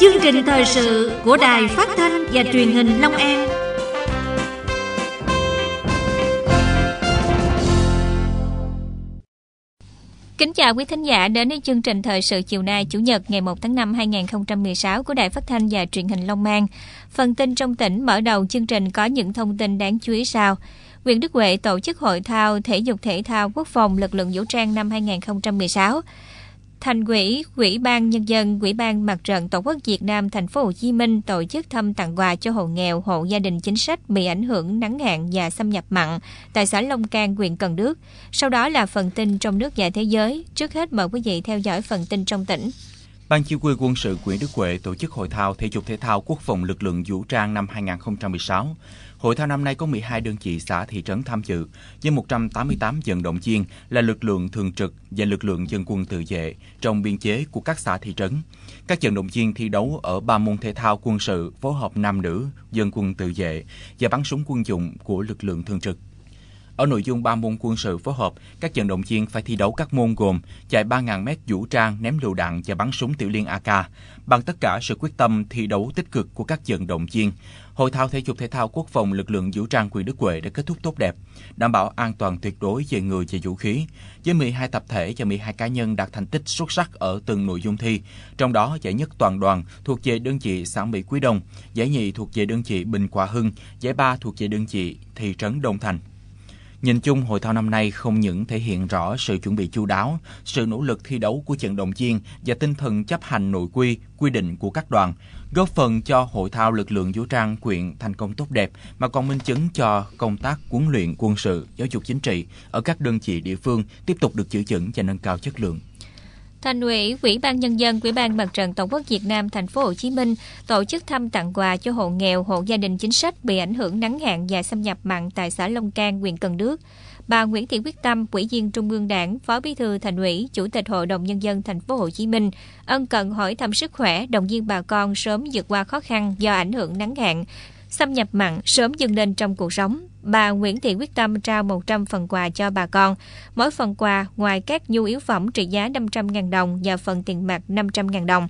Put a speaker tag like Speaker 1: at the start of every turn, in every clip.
Speaker 1: Chương trình thời sự của Đài Phát thanh và Truyền hình Long An. Kính chào quý thính giả đến với chương trình thời sự chiều nay Chủ nhật ngày 1 tháng 5 2016 của Đài Phát thanh và Truyền hình Long An. Phần tin trong tỉnh mở đầu chương trình có những thông tin đáng chú ý sau. Nguyễn Đức Huệ tổ chức hội thao thể dục thể thao quốc phòng lực lượng vũ trang năm 2016. Thành ủy, Ủy ban nhân dân, Ủy ban Mặt trận Tổ quốc Việt Nam thành phố Hồ Chí Minh tổ chức thăm tặng quà cho hộ nghèo, hộ gia đình chính sách bị ảnh hưởng nắng hạn và xâm nhập mặn tại xã Long Can, huyện Cần Đức Sau đó là phần tin trong nước và thế giới. Trước hết mời quý vị theo dõi phần tin trong tỉnh.
Speaker 2: Ban Chỉ huy quân sự Nguyễn Đức Huệ tổ chức hội thao thể dục thể thao quốc phòng lực lượng vũ trang năm 2016. Hội thao năm nay có 12 đơn vị xã thị trấn tham dự, với 188 vận động viên là lực lượng thường trực và lực lượng dân quân tự vệ trong biên chế của các xã thị trấn. Các vận động viên thi đấu ở ba môn thể thao quân sự, phối hợp nam nữ, dân quân tự vệ và bắn súng quân dụng của lực lượng thường trực. Ở nội dung 3 môn quân sự phối hợp, các vận động viên phải thi đấu các môn gồm chạy 3.000m vũ trang, ném lựu đạn và bắn súng tiểu liên AK. Bằng tất cả sự quyết tâm thi đấu tích cực của các vận động viên, Hội thao thể dục thể thao quốc phòng lực lượng vũ trang quyền Đức Huệ đã kết thúc tốt đẹp, đảm bảo an toàn tuyệt đối về người và vũ khí. Với 12 tập thể và 12 cá nhân đạt thành tích xuất sắc ở từng nội dung thi, trong đó giải nhất toàn đoàn thuộc về đơn vị xã Mỹ Quý Đông, giải nhì thuộc về đơn vị Bình Hòa Hưng, giải ba thuộc về đơn vị thị trấn Đông Thành. Nhìn chung, hội thao năm nay không những thể hiện rõ sự chuẩn bị chu đáo, sự nỗ lực thi đấu của trận động viên và tinh thần chấp hành nội quy, quy định của các đoàn, góp phần cho hội thao lực lượng vũ trang quyện thành công tốt đẹp mà còn minh chứng cho công tác huấn luyện quân sự, giáo dục chính trị ở các đơn vị địa phương tiếp tục được giữ vững và nâng cao chất lượng.
Speaker 1: Thành ủy, Ủy ban nhân dân, Ủy ban Mặt trận Tổ quốc Việt Nam thành phố Hồ Chí Minh tổ chức thăm tặng quà cho hộ nghèo, hộ gia đình chính sách bị ảnh hưởng nắng hạn và xâm nhập mặn tại xã Long Can, huyện Cần Đức. Bà Nguyễn Thị Quyết Tâm, Ủy viên Trung ương Đảng, Phó Bí thư Thành ủy, Chủ tịch Hội đồng nhân dân thành phố Hồ Chí Minh ân cần hỏi thăm sức khỏe, động viên bà con sớm vượt qua khó khăn do ảnh hưởng nắng hạn, xâm nhập mặn sớm dừng lên trong cuộc sống. Bà Nguyễn Thị quyết tâm trao 100 phần quà cho bà con. Mỗi phần quà ngoài các nhu yếu phẩm trị giá 500.000 đồng và phần tiền mặt 500.000 đồng.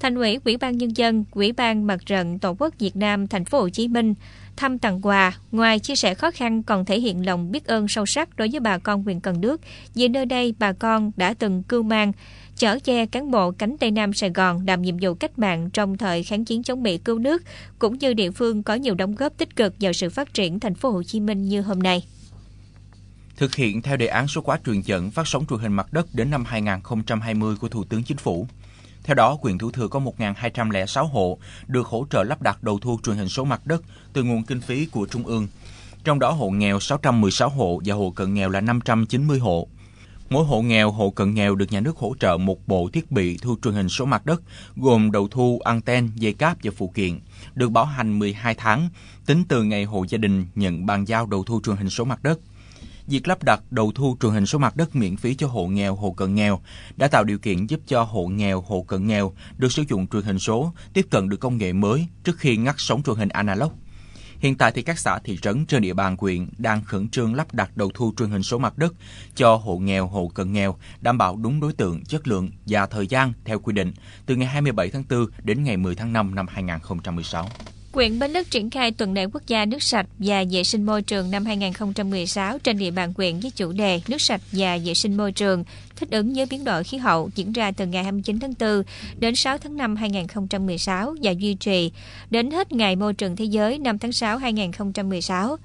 Speaker 1: Thành ủy, Ủy ban nhân dân, Ủy ban Mặt trận Tổ quốc Việt Nam thành phố Hồ Chí Minh thăm tặng quà, ngoài chia sẻ khó khăn còn thể hiện lòng biết ơn sâu sắc đối với bà con huyện Cần Đức vì nơi đây bà con đã từng cưu mang chở che cán bộ cánh Tây Nam Sài Gòn làm nhiệm vụ cách mạng trong thời kháng chiến chống Mỹ cứu nước, cũng như địa phương có nhiều đóng góp tích cực vào sự phát triển thành phố Hồ Chí Minh như hôm nay
Speaker 2: thực hiện theo đề án số quá truyền dẫn phát sóng truyền hình mặt đất đến năm 2020 của Thủ tướng Chính phủ. Theo đó, quyền thủ thừa có 1.206 hộ được hỗ trợ lắp đặt đầu thu truyền hình số mặt đất từ nguồn kinh phí của Trung ương. Trong đó hộ nghèo 616 hộ và hộ cận nghèo là 590 hộ. Mỗi hộ nghèo, hộ cận nghèo được nhà nước hỗ trợ một bộ thiết bị thu truyền hình số mặt đất, gồm đầu thu, anten, dây cáp và phụ kiện, được bảo hành 12 tháng, tính từ ngày hộ gia đình nhận bàn giao đầu thu truyền hình số mặt đất. Việc lắp đặt đầu thu truyền hình số mặt đất miễn phí cho hộ nghèo, hộ cận nghèo đã tạo điều kiện giúp cho hộ nghèo, hộ cận nghèo được sử dụng truyền hình số, tiếp cận được công nghệ mới trước khi ngắt sóng truyền hình analog. Hiện tại thì các xã thị trấn trên địa bàn huyện đang khẩn trương lắp đặt đầu thu truyền hình số mặt đất cho hộ nghèo, hộ cận nghèo, đảm bảo đúng đối tượng, chất lượng và thời gian theo quy định từ ngày 27 tháng 4 đến ngày 10 tháng 5 năm 2016.
Speaker 1: Quyện Bến Lức triển khai tuần lễ quốc gia nước sạch và vệ sinh môi trường năm 2016 trên địa bàn quyện với chủ đề nước sạch và vệ sinh môi trường thích ứng với biến đổi khí hậu diễn ra từ ngày 29 tháng 4 đến 6 tháng 5 2016 và duy trì đến hết ngày môi trường thế giới 5 tháng 6 2016.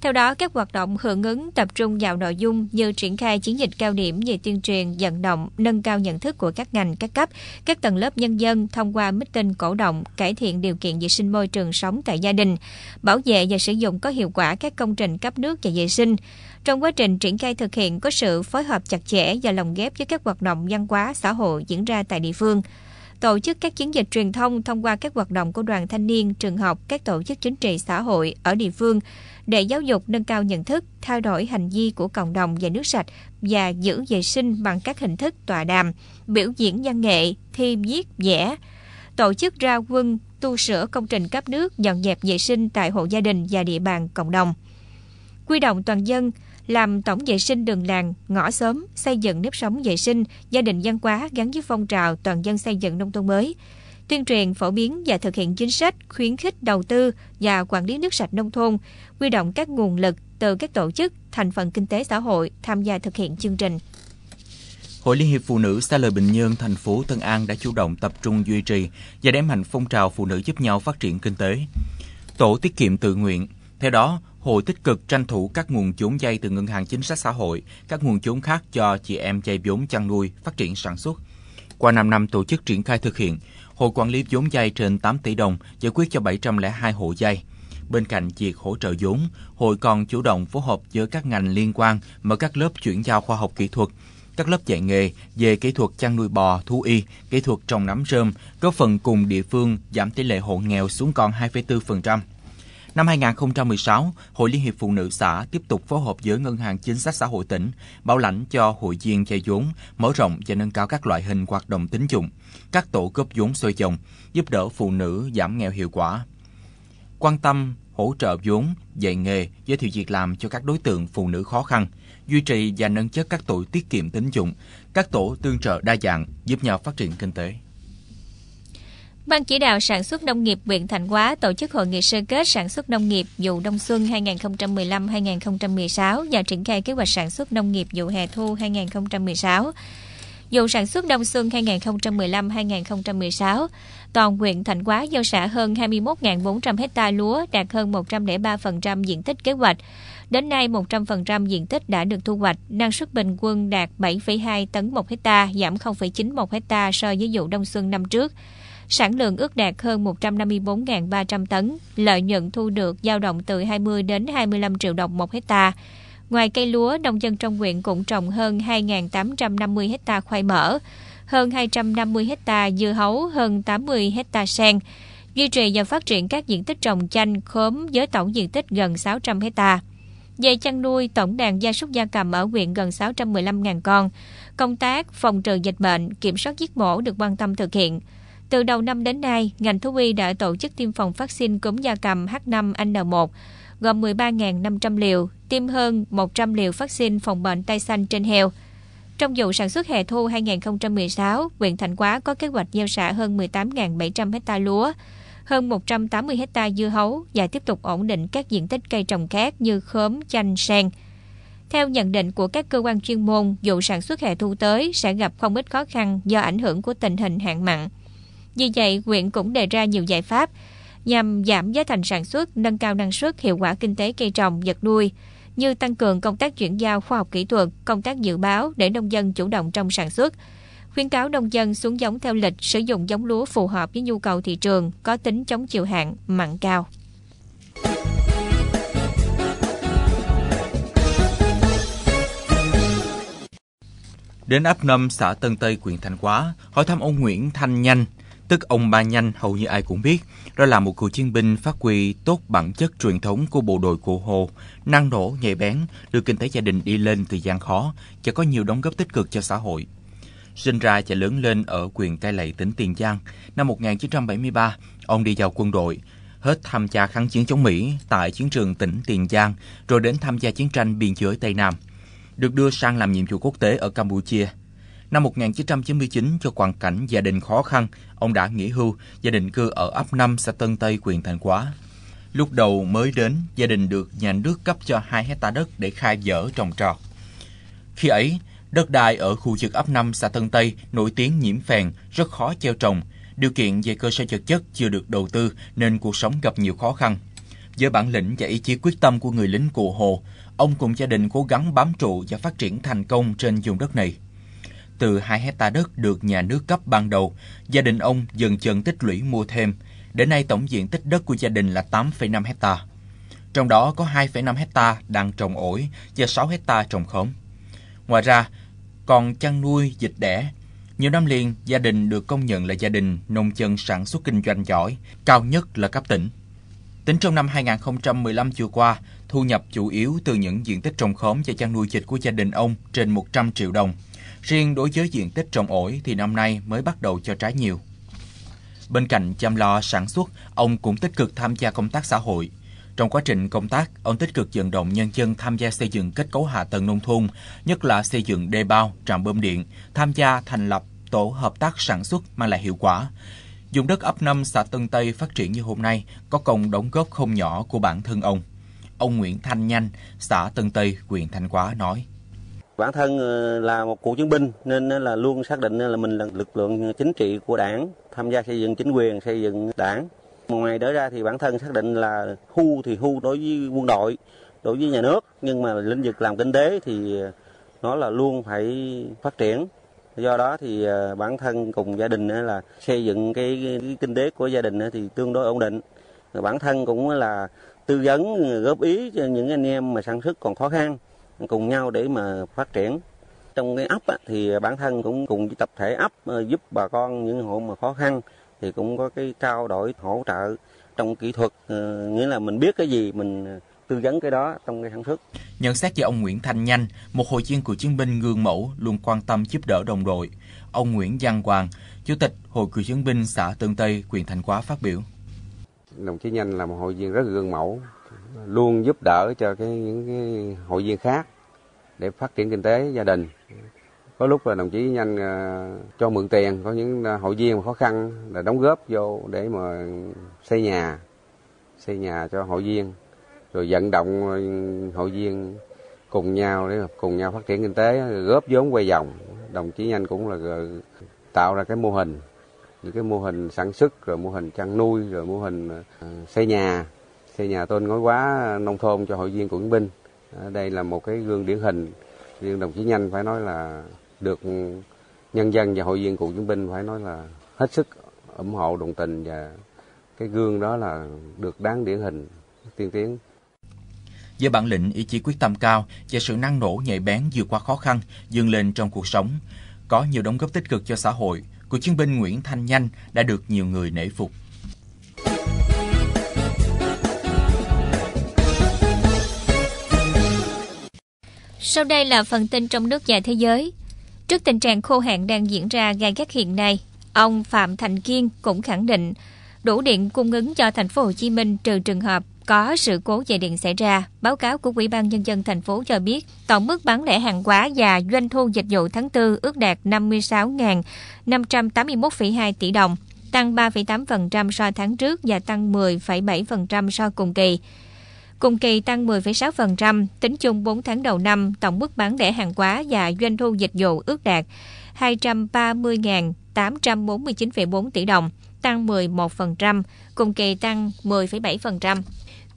Speaker 1: Theo đó, các hoạt động hưởng ứng tập trung vào nội dung như triển khai chiến dịch cao điểm về tuyên truyền, vận động, nâng cao nhận thức của các ngành, các cấp, các tầng lớp nhân dân thông qua meeting cổ động, cải thiện điều kiện vệ sinh môi trường sống tại gia đình, bảo vệ và sử dụng có hiệu quả các công trình cấp nước và vệ sinh. Trong quá trình triển khai thực hiện có sự phối hợp chặt chẽ và lồng ghép với các hoạt động văn hóa xã hội diễn ra tại địa phương tổ chức các chiến dịch truyền thông thông qua các hoạt động của đoàn thanh niên, trường học, các tổ chức chính trị xã hội ở địa phương để giáo dục nâng cao nhận thức, thay đổi hành vi của cộng đồng về nước sạch và giữ vệ sinh bằng các hình thức tọa đàm, biểu diễn văn nghệ, thi viết, vẽ, tổ chức ra quân tu sửa công trình cấp nước, dọn dẹp vệ sinh tại hộ gia đình và địa bàn cộng đồng. Quy động toàn dân làm tổng vệ sinh đường làng, ngõ xóm, xây dựng nếp sống vệ sinh, gia đình dân quá gắn với phong trào toàn dân xây dựng nông thôn mới tuyên truyền phổ biến và thực hiện chính sách khuyến khích đầu tư và quản lý nước sạch nông thôn, huy động các nguồn lực từ các tổ chức, thành phần kinh tế xã hội tham gia thực hiện chương trình.
Speaker 2: Hội Liên hiệp Phụ nữ xã Lợi Bình Nhơn, thành phố Tân An đã chủ động tập trung duy trì và đẩy mạnh phong trào phụ nữ giúp nhau phát triển kinh tế. Tổ tiết kiệm tự nguyện. Theo đó, hội tích cực tranh thủ các nguồn vốn vay từ Ngân hàng Chính sách Xã hội, các nguồn vốn khác cho chị em vay vốn chăn nuôi, phát triển sản xuất. Qua 5 năm tổ chức triển khai thực hiện, hội quản lý vốn vay trên 8 tỷ đồng giải quyết cho 702 hộ vay. Bên cạnh việc hỗ trợ vốn, hội còn chủ động phối hợp với các ngành liên quan mở các lớp chuyển giao khoa học kỹ thuật, các lớp dạy nghề về kỹ thuật chăn nuôi bò, thú y, kỹ thuật trồng nấm rơm, góp phần cùng địa phương giảm tỷ lệ hộ nghèo xuống còn 2,4%. Năm 2016, Hội Liên hiệp Phụ nữ xã tiếp tục phối hợp với Ngân hàng Chính sách Xã hội tỉnh, bảo lãnh cho hội viên vay vốn, mở rộng và nâng cao các loại hình hoạt động tín dụng, các tổ cấp vốn xoay vòng, giúp đỡ phụ nữ giảm nghèo hiệu quả. Quan tâm, hỗ trợ vốn, dạy nghề, giới thiệu việc làm cho các đối tượng phụ nữ khó khăn, duy trì và nâng chất các tổ tiết kiệm tín dụng, các tổ tương trợ đa dạng, giúp nhau phát triển kinh tế.
Speaker 1: Ban chỉ đạo sản xuất nông nghiệp huyện Thành Hóa tổ chức hội nghị sơ kết sản xuất nông nghiệp vụ đông xuân 2015-2016 và triển khai kế hoạch sản xuất nông nghiệp vụ hè thu 2016. Vụ sản xuất đông xuân 2015-2016, toàn huyện Thành Hóa gieo xạ hơn 21.400 hecta lúa, đạt hơn 103% diện tích kế hoạch. Đến nay, 100% diện tích đã được thu hoạch, năng suất bình quân đạt 7,2 tấn 1 hecta, giảm 0,91 hecta so với vụ đông xuân năm trước sản lượng ước đạt hơn 154.300 tấn, lợi nhuận thu được dao động từ 20 đến 25 triệu đồng một hecta. Ngoài cây lúa, nông dân trong huyện cũng trồng hơn 2.850 hecta khoai mỡ, hơn 250 hecta dưa hấu, hơn 80 hecta sen, duy trì và phát triển các diện tích trồng chanh, khóm với tổng diện tích gần 600 hecta. Về chăn nuôi, tổng đàn gia súc gia cầm ở huyện gần 615.000 con. Công tác phòng trừ dịch bệnh, kiểm soát giết mổ được quan tâm thực hiện. Từ đầu năm đến nay, ngành thú y đã tổ chức tiêm phòng vaccine cúm gia cầm H5N1 gồm 13.500 liều, tiêm hơn 100 liều vaccine phòng bệnh tay xanh trên heo. Trong vụ sản xuất hè thu 2016, huyện Thành Quá có kế hoạch gieo xạ hơn 18.700 hecta lúa, hơn 180 hecta dưa hấu và tiếp tục ổn định các diện tích cây trồng khác như khóm, chanh, sen. Theo nhận định của các cơ quan chuyên môn, vụ sản xuất hè thu tới sẽ gặp không ít khó khăn do ảnh hưởng của tình hình hạn mặn. Vì vậy, huyện cũng đề ra nhiều giải pháp nhằm giảm giá thành sản xuất, nâng cao năng suất, hiệu quả kinh tế cây trồng, vật nuôi như tăng cường công tác chuyển giao khoa học kỹ thuật, công tác dự báo để nông dân chủ động trong sản xuất. Khuyến cáo nông dân xuống giống theo lịch, sử dụng giống lúa phù hợp với nhu cầu thị trường, có tính chống chịu hạn, mặn cao.
Speaker 2: Đến ấp 5 xã Tân Tây, huyện Thanh Hóa, hỏi thăm ông Nguyễn Thanh Nhanh, tức ông Ba Nhanh hầu như ai cũng biết. Đó là một cựu chiến binh phát huy tốt bản chất truyền thống của bộ đội cụ Hồ, năng nổ, nhạy bén, đưa kinh tế gia đình đi lên từ gian khó và có nhiều đóng góp tích cực cho xã hội. Sinh ra và lớn lên ở quyền Cai Lậy, tỉnh Tiền Giang, năm 1973, ông đi vào quân đội, hết tham gia kháng chiến chống Mỹ tại chiến trường tỉnh Tiền Giang, rồi đến tham gia chiến tranh biên giới Tây Nam. Được đưa sang làm nhiệm vụ quốc tế ở Campuchia, Năm 1999, cho hoàn cảnh gia đình khó khăn, ông đã nghỉ hưu, gia đình cư ở ấp 5 xã Tân Tây, huyện Thành Quá. Lúc đầu mới đến, gia đình được nhà nước cấp cho 2 hecta đất để khai dở trồng trọt. Khi ấy, đất đai ở khu vực ấp 5 xã Tân Tây nổi tiếng nhiễm phèn, rất khó gieo trồng. Điều kiện về cơ sở vật chất chưa được đầu tư nên cuộc sống gặp nhiều khó khăn. Với bản lĩnh và ý chí quyết tâm của người lính cụ Hồ, ông cùng gia đình cố gắng bám trụ và phát triển thành công trên vùng đất này từ 2 hecta đất được nhà nước cấp ban đầu, gia đình ông dần dần tích lũy mua thêm. Đến nay tổng diện tích đất của gia đình là 8,5 hecta. Trong đó có 2,5 hecta đang trồng ổi và 6 hecta trồng khóm. Ngoài ra, còn chăn nuôi, dịch đẻ. Nhiều năm liền, gia đình được công nhận là gia đình nông dân sản xuất kinh doanh giỏi, cao nhất là cấp tỉnh. Tính trong năm 2015 vừa qua, thu nhập chủ yếu từ những diện tích trồng khóm và chăn nuôi dịch của gia đình ông trên 100 triệu đồng. Riêng đối với diện tích trồng ổi thì năm nay mới bắt đầu cho trái nhiều. Bên cạnh chăm lo sản xuất, ông cũng tích cực tham gia công tác xã hội. Trong quá trình công tác, ông tích cực vận động nhân dân tham gia xây dựng kết cấu hạ tầng nông thôn, nhất là xây dựng đê bao, trạm bơm điện, tham gia thành lập tổ hợp tác sản xuất mang lại hiệu quả. Dùng đất ấp 5 xã Tân Tây phát triển như hôm nay có công đóng góp không nhỏ của bản thân ông. Ông Nguyễn Thanh Nhanh, xã Tân Tây, huyện Thanh Quá nói bản thân ờ, là một cựu chiến binh nên ờ, là luôn xác định ờ, là mình là lực lượng chính trị của đảng tham gia xây dựng chính quyền xây dựng đảng ngoài đó ra thì bản thân xác định là hưu thì hưu đối với quân đội đối với nhà nước nhưng mà lĩnh vực làm kinh tế thì nó là luôn phải phát triển do đó thì bản thân cùng gia đình là xây dựng cái, cái kinh tế của gia đình thì tương đối ổn định bản thân cũng là tư vấn góp ý cho những anh em mà sản xuất còn khó khăn cùng nhau để mà phát triển trong cái ấp á, thì bản thân cũng cùng với tập thể ấp ờ, giúp bà con những hộ mà khó khăn thì cũng có cái trao đổi hỗ trợ trong kỹ thuật ờ, nghĩa là mình biết cái gì mình tư vấn cái đó trong cái sản xuất. Nhận xét về ông Nguyễn Thanh Nhanh, một hội viên cựu chiến binh gương mẫu luôn quan tâm giúp đỡ đồng đội. Ông Nguyễn Văn Hoàng, Chủ tịch Hội cựu chiến binh xã Tân Tây, huyện Thành Quá phát biểu. Đồng chí Nhanh là một hội viên rất gương mẫu, luôn giúp đỡ cho cái những cái hội viên khác để phát triển kinh tế gia đình có lúc là đồng chí nhanh à, cho mượn tiền có những à, hội viên mà khó khăn là đóng góp vô để mà xây nhà xây nhà cho hội viên rồi vận động hội viên cùng nhau để cùng nhau phát triển kinh tế góp vốn quay vòng đồng chí nhanh cũng là tạo ra cái mô hình những cái mô hình sản xuất rồi mô hình chăn nuôi rồi mô hình à, xây nhà xây nhà tôn ngói quá nông thôn cho hội viên của Yến Binh. Đây là một cái gương điển hình, riêng đồng chí Nhanh phải nói là được nhân dân và hội viên cựu chiến binh phải nói là hết sức ủng hộ đồng tình và cái gương đó là được đáng điển hình tiên tiến với bản lĩnh ý chí quyết tâm cao và sự năng nổ nhạy bén vượt qua khó khăn vươn lên trong cuộc sống có nhiều đóng góp tích cực cho xã hội cựu chiến binh nguyễn thanh nhanh đã được nhiều người nể phục
Speaker 1: Sau đây là phần tin trong nước và thế giới. Trước tình trạng khô hạn đang diễn ra gai gắt hiện nay, ông Phạm Thành Kiên cũng khẳng định đủ điện cung ứng cho thành phố Hồ Chí Minh trừ trường hợp có sự cố về điện xảy ra. Báo cáo của Ủy ban Nhân dân thành phố cho biết tổng mức bán lẻ hàng hóa và doanh thu dịch vụ tháng 4 ước đạt 56.581,2 tỷ đồng, tăng 3,8% so tháng trước và tăng 10,7% so cùng kỳ. Cùng kỳ tăng 10,6%, tính chung 4 tháng đầu năm, tổng mức bán lẻ hàng hóa và doanh thu dịch vụ ước đạt 230.849,4 tỷ đồng, tăng 11%, cùng kỳ tăng 10,7%.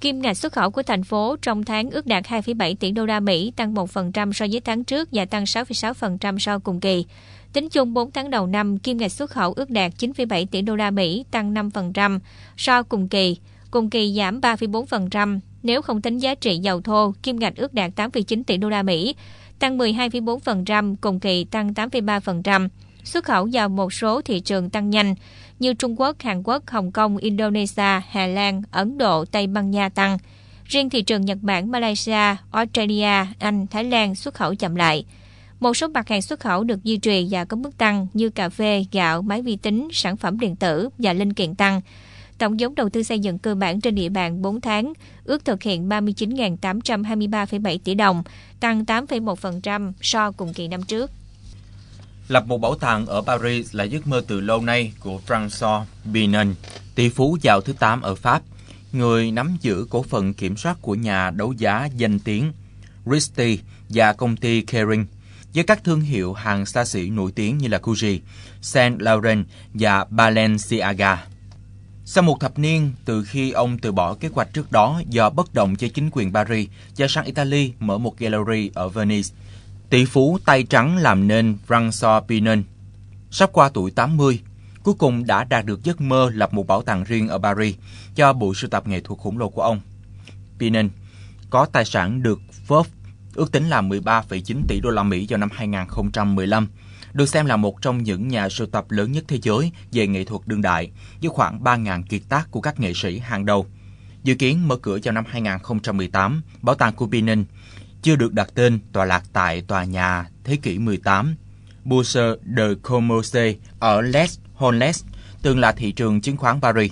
Speaker 1: Kim ngạch xuất khẩu của thành phố trong tháng ước đạt 2,7 tỷ đô la Mỹ, tăng 1% so với tháng trước và tăng 6,6% so cùng kỳ. Tính chung 4 tháng đầu năm, kim ngạch xuất khẩu ước đạt 9,7 tỷ đô la Mỹ, tăng 5% so cùng kỳ. Cùng kỳ giảm 3,4%, nếu không tính giá trị dầu thô, kim ngạch ước đạt 8,9 tỷ đô la Mỹ, tăng 12,4%, cùng kỳ tăng 8,3%. Xuất khẩu vào một số thị trường tăng nhanh như Trung Quốc, Hàn Quốc, Hồng Kông, Indonesia, Hà Lan, Ấn Độ, Tây Ban Nha tăng. Riêng thị trường Nhật Bản, Malaysia, Australia, Anh, Thái Lan xuất khẩu chậm lại. Một số mặt hàng xuất khẩu được duy trì và có mức tăng như cà phê, gạo, máy vi tính, sản phẩm điện tử và linh kiện tăng. Tổng vốn đầu tư xây dựng cơ bản trên địa bàn 4 tháng ước thực hiện 39.823,7 tỷ đồng, tăng 8,1% so cùng kỳ năm trước.
Speaker 2: Lập một bảo tàng ở Paris là giấc mơ từ lâu nay của François Binon, tỷ phú giàu thứ 8 ở Pháp, người nắm giữ cổ phần kiểm soát của nhà đấu giá danh tiếng Christie và công ty Kering với các thương hiệu hàng xa xỉ nổi tiếng như là Gucci, Saint Laurent và Balenciaga. Sau một thập niên từ khi ông từ bỏ kế hoạch trước đó do bất đồng với chính quyền Paris và sang Italy mở một gallery ở Venice, tỷ phú tay trắng làm nên François Pinon. Sắp qua tuổi 80, cuối cùng đã đạt được giấc mơ lập một bảo tàng riêng ở Paris cho bộ sưu tập nghệ thuật khổng lồ của ông. Pinon có tài sản được Forbes ước tính là 13,9 tỷ đô la Mỹ vào năm 2015 được xem là một trong những nhà sưu tập lớn nhất thế giới về nghệ thuật đương đại, với khoảng 3.000 kiệt tác của các nghệ sĩ hàng đầu. Dự kiến mở cửa vào năm 2018, Bảo tàng Kupinin chưa được đặt tên tòa lạc tại tòa nhà thế kỷ 18 Bourse de Commerce ở Les Holles, từng là thị trường chứng khoán Paris.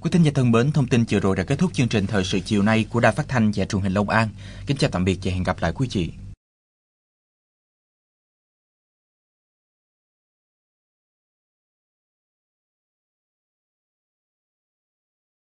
Speaker 2: Quý thính giả thân mến, thông tin vừa rồi đã kết thúc chương trình thời sự chiều nay của Đài Phát thanh và Truyền hình Long An. Kính chào tạm biệt và hẹn gặp lại quý vị